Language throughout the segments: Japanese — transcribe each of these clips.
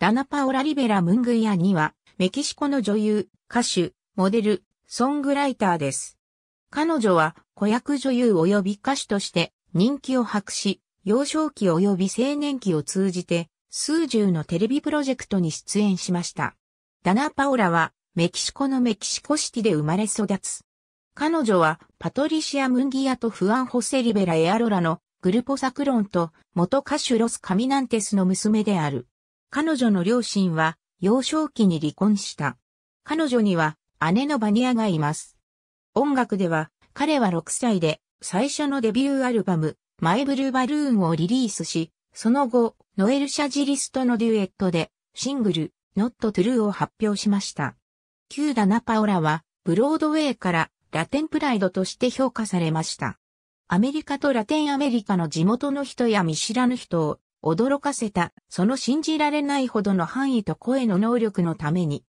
ダナパオラ・リベラ・ムングイアニは、メキシコの女優、歌手、モデル、ソングライターです。彼女は、子役女優及び歌手として人気を博し、幼少期及び青年期を通じて、数十のテレビプロジェクトに出演しました。ダナ・パオラは、メキシコのメキシコシティで生まれ育つ。彼女は、パトリシア・ムンギアとフアン・ホセ・リベラ・エアロラのグルポサクロンと元歌手ロス・カミナンテスの娘である。彼女の両親は幼少期に離婚した。彼女には姉のバニアがいます。音楽では彼は6歳で最初のデビューアルバムマイブルーバルーンをリリースし、その後ノエル・シャジリストのデュエットでシングルノット・トゥルーを発表しました。キューダ・ナパオラはブロードウェイからラテンプライドとして評価されました。アメリカとラテンアメリカの地元の人や見知らぬ人を驚かせた、その信じられないほどの範囲と声の能力のために。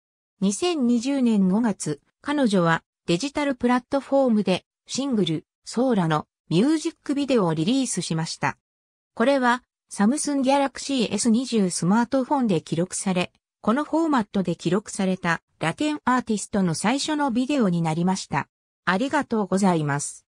2020年5月、彼女はデジタルプラットフォームでシングル、ソーラのミュージックビデオをリリースしました。これは、サムスンギャラクシー S20 スマートフォンで記録され、このフォーマットで記録されたラテンアーティストの最初のビデオになりました。ありがとうございます。